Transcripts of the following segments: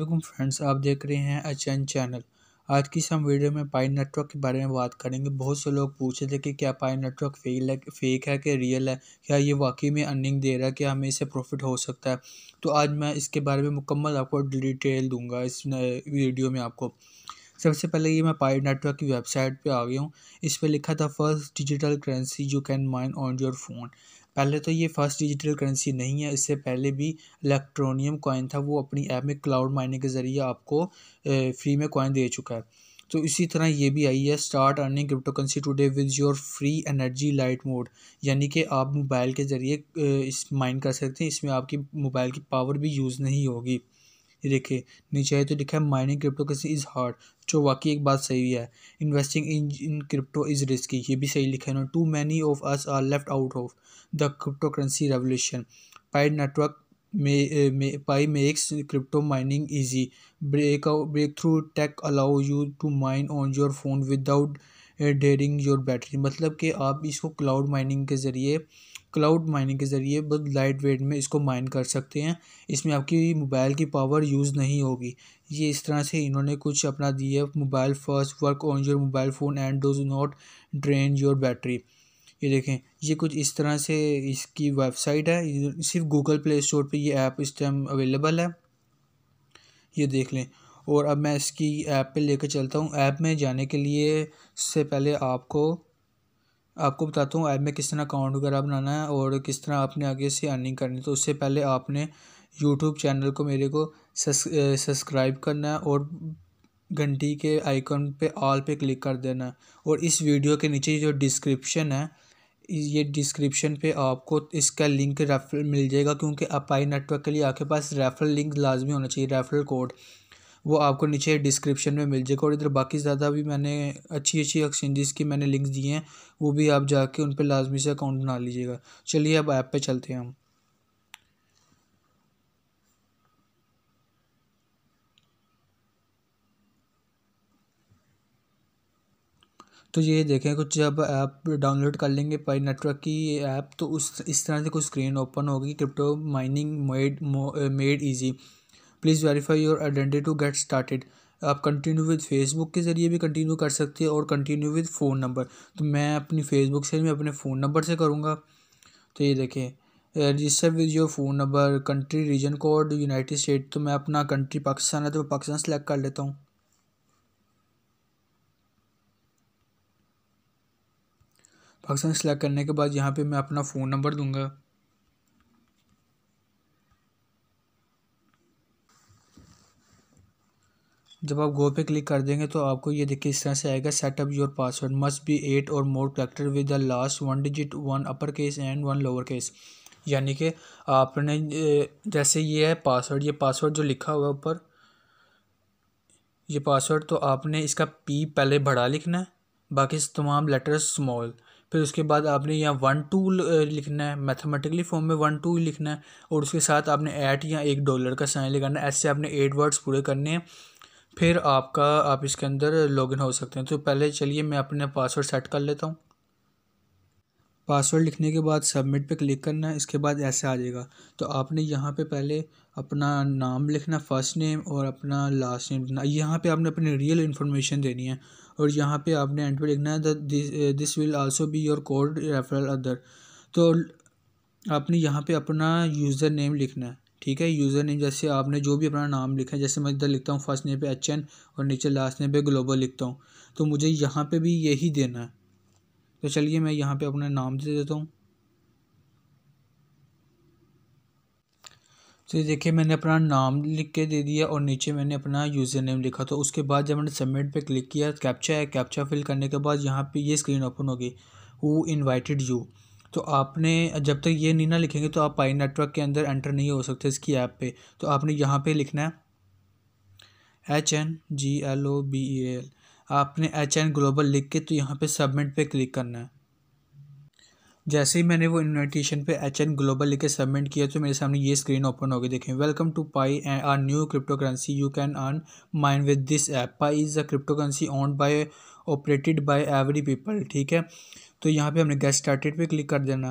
welcome friends आप देख रहे हैं एच चैनल आज की हम वीडियो में पाई नेटवर्क के बारे में बात करेंगे बहुत से लोग पूछ रहे थे कि क्या पाई नेटवर्क फेल है फेक है कि रियल है क्या ये वाकई में अर्निंग दे रहा है क्या हमें इससे प्रॉफिट हो सकता है तो आज मैं इसके बारे में मुकम्मल आपको डिटेल दूंगा इस वीडियो में आपको सबसे पहले ये मैं पाई नेटवर्क की वेबसाइट पर आ गया हूँ इस पर लिखा था first digital currency you can mine on your phone पहले तो ये फर्स्ट डिजिटल करेंसी नहीं है इससे पहले भी इलेक्ट्रॉनियम कॉइन था वो अपनी ऐप में क्लाउड माइनिंग के ज़रिए आपको फ्री में कॉइन दे चुका है तो इसी तरह ये भी आई है start earning crypto currency today with your free energy light mode यानी कि आप मोबाइल के ज़रिए इस माइन कर सकते हैं इसमें आपकी मोबाइल की पावर भी यूज़ नहीं होगी ये देखिए नीचे है तो लिखा है mining crypto currency is hard जो वाकई एक बात सही है investing in in crypto is risky ये भी सही लिखा है ना too many of us are left out of the crypto currency revolution पाइड नेटवर्क में Pi makes crypto mining mining break break through tech allow you to mine on your phone without draining your battery मतलब कि आप इसको cloud mining के ज़रिए cloud mining के ज़रिए बहुत लाइट वेट में इसको माइन कर सकते हैं इसमें आपकी मोबाइल की पावर यूज़ नहीं होगी ये इस तरह से इन्होंने कुछ अपना दिया mobile first work on your mobile phone and does not drain your battery ये देखें ये कुछ इस तरह से इसकी वेबसाइट है सिर्फ गूगल प्ले स्टोर पर यह ऐप इस टाइम अवेलेबल है ये देख लें और अब मैं इसकी ऐप पे लेकर चलता हूँ ऐप में जाने के लिए से पहले आपको आपको बताता हूँ ऐप में किस तरह अकाउंट वगैरह बनाना है और किस तरह आपने आगे से अर्निंग करनी है तो उससे पहले आपने यूट्यूब चैनल को मेरे को सब्सक्राइब करना है और घंटी के आइकन पे ऑल पे क्लिक कर देना और इस वीडियो के नीचे जो डिस्क्रिप्शन है ये डिस्क्रिप्शन पे आपको इसका लिंक रेफरल मिल जाएगा क्योंकि अपाई नेटवर्क के लिए आपके पास रेफरल लिंक लाजमी होना चाहिए रेफरल कोड वो आपको नीचे डिस्क्रिप्शन में मिल जाएगा और इधर बाकी ज़्यादा भी मैंने अच्छी अच्छी एक्सचेंजेस की मैंने लिंक्स दिए हैं वो भी आप जाके उन पर लाजमी से अकाउंट बना लीजिएगा चलिए अब ऐप पे चलते हैं हम तो ये देखें कुछ जब ऐप डाउनलोड कर लेंगे पाई नेटवर्क की ऐप तो उस इस तरह से कुछ स्क्रीन ओपन होगी crypto mining made made easy please verify your identity to get started आप कंटिन्यू विद फेसबुक के ज़रिए भी कंटिन्यू कर सकते हैं और कंटिन्यू विद फ़ोन नंबर तो मैं अपनी फेसबुक से मैं अपने फ़ोन नंबर से करूँगा तो ये देखें register with your phone number country region code United State तो मैं अपना कंट्री पाकिस्तान है तो मैं पाकिस्तान सेलेक्ट कर लेता हूँ पाकिस्तान सेलेक्ट करने के बाद यहाँ पे मैं अपना फ़ोन नंबर दूंगा जब आप गो पे क्लिक कर देंगे तो आपको ये देखिए इस तरह से आएगा setup your password must be eight or more character with the last one digit one upper case and one lower case यानी कि आपने जैसे ये है पासवर्ड ये पासवर्ड जो लिखा हुआ ऊपर ये पासवर्ड तो आपने इसका पी पहले बड़ा लिखना है बाकी तमाम लेटर्स स्मॉल फिर उसके बाद आपने यहाँ वन टू लिखना है मैथमेटिकली फॉर्म में वन टू लिखना है और उसके साथ आपने एट या एक डॉलर का साइन लगाना है ऐसे आपने एट वर्ड्स पूरे करने हैं फिर आपका आप इसके अंदर लॉगिन हो सकते हैं तो पहले चलिए मैं अपने पासवर्ड सेट कर लेता हूँ पासवर्ड लिखने के बाद सबमिट पे क्लिक करना है इसके बाद ऐसे आ जाएगा तो आपने यहाँ पे पहले अपना नाम लिखना फर्स्ट नेम और अपना लास्ट नेम लिखना यहाँ पे आपने अपनी रियल इन्फॉर्मेशन देनी है और यहाँ पे आपने एंड पे लिखना है this will also be your code referral other तो आपने यहाँ पे अपना यूज़र नेम लिखना है ठीक है यूज़र नेम जैसे आपने जो भी अपना नाम लिखा है जैसे मैं इधर लिखता हूँ फर्स्ट नेम पे एच एन और नीचे लास्ट नेम पे ग्लोबल लिखता हूँ तो मुझे यहाँ पे भी यही देना है तो चलिए मैं यहाँ पे अपना नाम दे देता हूँ तो देखिए मैंने अपना नाम लिख के दे दिया और नीचे मैंने अपना यूज़र नेम लिखा तो उसके बाद जब मैंने सबमिट पर क्लिक किया कैप्चा है कैप्चा फिल करने के बाद यहाँ पर ये स्क्रीन ओपन होगी हु इन्वाइटेड यू तो आपने जब तक ये नहीं ना लिखेंगे तो आप पाई नेटवर्क के अंदर एंटर नहीं हो सकते इसकी ऐप पे तो आपने यहाँ पे लिखना है H N G L O B E L आपने एच एन ग्लोबल लिख के तो यहाँ पे सबमिट पे क्लिक करना है जैसे ही मैंने वो इन्विटेशन पे एच एन ग्लोबल लिख के सबमिट किया तो मेरे सामने ये स्क्रीन ओपन हो गई देखें welcome to Pi and are new crypto currency you can earn mine with this app Pi is a crypto currency own by operated by every people ठीक है तो यहाँ पे हमने गेट स्टार्टेड पे क्लिक कर देना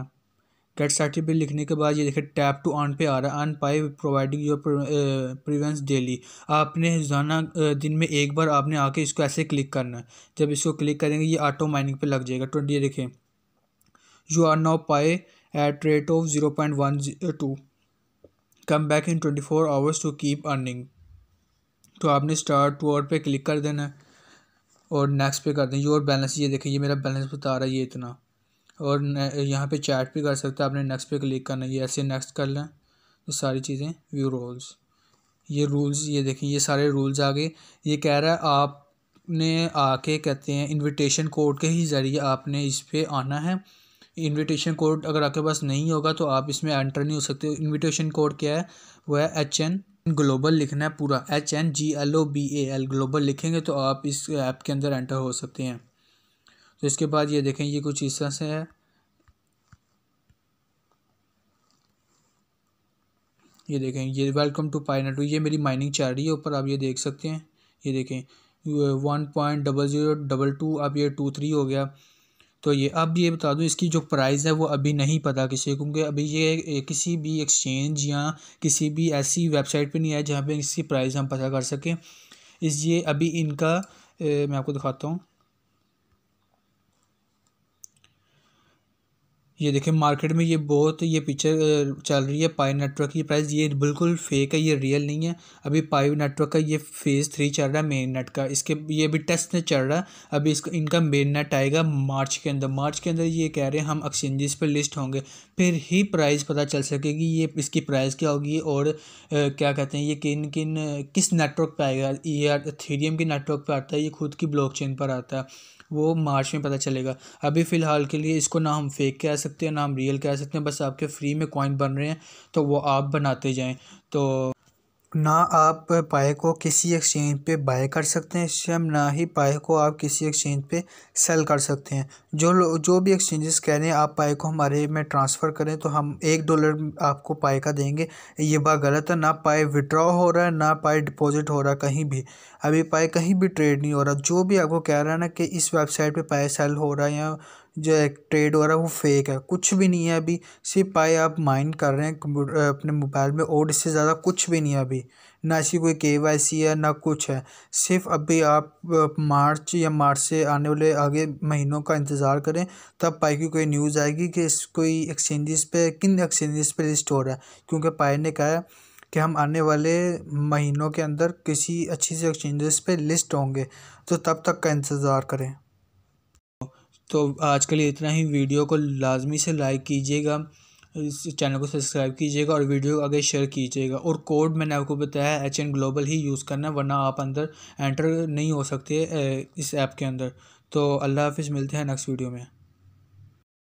गेट स्टार्टेड पे लिखने के बाद ये देखिए टैप टू ऑन पे आ रहा है on Pi providing your presence daily आपने रोजाना uh, दिन में एक बार आपने आके इसको ऐसे क्लिक करना है जब इसको क्लिक करेंगे ये ऑटो माइनिंग पर लग जाएगा तो ये देखें you are now Pi at rate of zero point one two come back in twenty four hours to keep earning तो आपने स्टार्ट वर्ड पे क्लिक कर देना है और नेक्स्ट पे कर दें योर बैलेंस ये देखें ये मेरा बैलेंस बता रहा है ये इतना और यहाँ पे चैट भी कर सकते हैं आपने नेक्स्ट पे क्लिक करना है ऐसे नेक्स्ट कर लें तो सारी चीज़ें व्यू रूल्स ये रूल्स ये देखें ये सारे रूल्स आ गए ये कह रहा है आपने आके कहते हैं इनविटेशन कोड के ही ज़रिए आपने इस पर आना है इनविटेशन कोड अगर आपके पास नहीं होगा तो आप इसमें एंटर नहीं हो सकते इन्विटेशन कोड क्या है वो है एच एन ग्लोबल लिखना है पूरा H N G L O B A L global लिखेंगे तो आप इस ऐप के अंदर एंटर हो सकते हैं तो इसके बाद ये देखें ये कुछ हिस्सा से है ये देखें ये वेलकम टू नेटवर्क ये मेरी माइनिंग चल रही है ऊपर आप ये देख सकते हैं ये देखें one point double zero double two अब ये टू थ्री हो गया तो ये अब ये बता दूँ इसकी जो प्राइस है वो अभी नहीं पता किसी को क्योंकि अभी ये किसी भी एक्सचेंज या किसी भी ऐसी वेबसाइट पे नहीं है जहाँ पे इसकी प्राइस हम पता कर सकें इस ये अभी इनका ए, मैं आपको दिखाता हूँ ये देखिए मार्केट में ये बहुत ये पिक्चर चल रही है पाई नेटवर्क की प्राइस ये बिल्कुल फेक है ये रियल नहीं है अभी पाई नेटवर्क का ये फेज़ थ्री चल रहा है मेन नेट का इसके ये अभी टेस्ट में चल रहा है अभी इसका इनका मेन नेट आएगा मार्च के अंदर मार्च के अंदर ये कह रहे हैं हम एक्सचेंजेस पर लिस्ट होंगे फिर ही प्राइस पता चल सकेगी ये इसकी प्राइस क्या होगी और ए, क्या कहते हैं ये किन किन किस नेटवर्क पर आएगा ये थीरियम के नेटवर्क पर आता है ये खुद की ब्लॉक पर आता है वो मार्च में पता चलेगा अभी फ़िलहाल के लिए इसको ना हम फेक कह सकते हैं ना हम रियल कह सकते हैं बस आपके फ्री में कॉइन बन रहे हैं तो वो आप बनाते जाएँ तो ना आप पाए को किसी एक्सचेंज पे बाय कर सकते हैं स्वयं ना ही पाए को आप किसी एक्सचेंज पे सेल कर सकते हैं जो लोग जो भी एक्सचेंजेस कह रहे हैं आप पाए को हमारे में ट्रांसफ़र करें तो हम एक डॉलर आपको पाए का देंगे ये बात गलत है ना पाए विड्रॉ हो रहा है ना पाए डिपॉजिट हो रहा कहीं भी अभी पाए कहीं भी ट्रेड नहीं हो रहा जो भी आपको कह रहा है ना कि इस वेबसाइट पर पाए सेल हो रहा है या जो एक ट्रेड हो रहा है वो फेक है कुछ भी नहीं है अभी सिर्फ आए आप माइंड कर रहे हैं कंप्यूटर अपने मोबाइल में और इससे ज़्यादा कुछ भी नहीं है अभी ना इसी कोई के वाई सी है ना कुछ है सिर्फ अभी आप मार्च या मार्च से आने वाले आगे महीनों का इंतज़ार करें तब पाई की कोई न्यूज़ आएगी कि इस कोई एक्सचेंजेस पे किन एक्सचेंजेस पे लिस्ट हो रहा है क्योंकि पाई ने कहा है कि हम आने वाले महीनों के अंदर किसी अच्छी से एक्सचेंजेस पे लिस्ट होंगे तो तब तक का इंतज़ार करें तो आज के लिए इतना ही वीडियो को लाजमी से लाइक कीजिएगा इस चैनल को सब्सक्राइब कीजिएगा और वीडियो को आगे शेयर कीजिएगा और कोड मैंने आपको बताया एच एन ग्लोबल ही यूज़ करना वरना आप अंदर एंटर नहीं हो सकते इस ऐप के अंदर तो अल्लाह हाफिज़ मिलते हैं नेक्स्ट वीडियो में